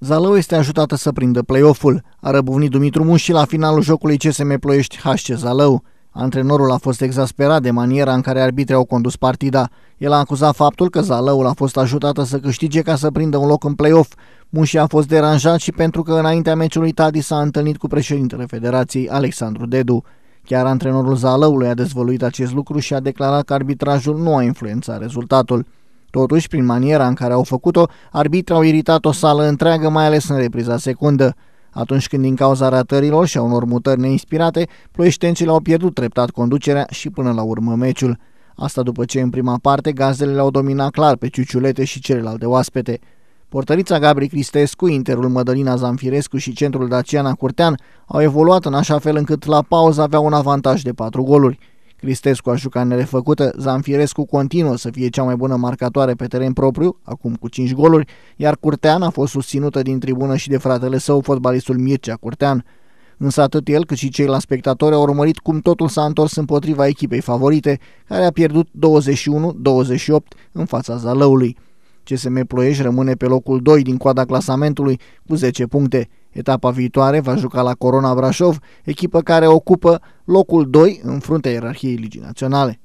Zalău este ajutată să prindă play-off-ul. A răbuvnit Dumitru Muși la finalul jocului CSM Ploiești HC Zalău. Antrenorul a fost exasperat de maniera în care arbitrii au condus partida. El a acuzat faptul că Zalăul a fost ajutată să câștige ca să prindă un loc în play-off. Muși a fost deranjat și pentru că înaintea meciului Tadi s-a întâlnit cu președintele Federației Alexandru Dedu. Chiar antrenorul Zalăului a dezvăluit acest lucru și a declarat că arbitrajul nu a influențat rezultatul. Totuși, prin maniera în care au făcut-o, arbitrii au iritat o sală întreagă, mai ales în repriza secundă. Atunci când din cauza ratărilor și a unor mutări neinspirate, ploieștencile au pierdut treptat conducerea și până la urmă meciul. Asta după ce în prima parte gazdele le-au dominat clar pe Ciuciulete și celelalte oaspete. Portărița Gabri Cristescu, Interul Mădălina Zamfirescu și centrul Daciana Curtean au evoluat în așa fel încât la pauză aveau un avantaj de patru goluri. Cristescu a jucat nerefăcută, Zanfirescu continuă să fie cea mai bună marcatoare pe teren propriu, acum cu 5 goluri, iar Curtean a fost susținută din tribună și de fratele său, fotbalistul Mircea Curtean. Însă atât el cât și ceilalți spectatori au urmărit cum totul s-a întors împotriva echipei favorite, care a pierdut 21-28 în fața Zalăului. CSM Ploiești rămâne pe locul 2 din coada clasamentului cu 10 puncte. Etapa viitoare va juca la Corona Brașov, echipă care ocupă locul 2 în fruntea ierarhiei Ligii Naționale.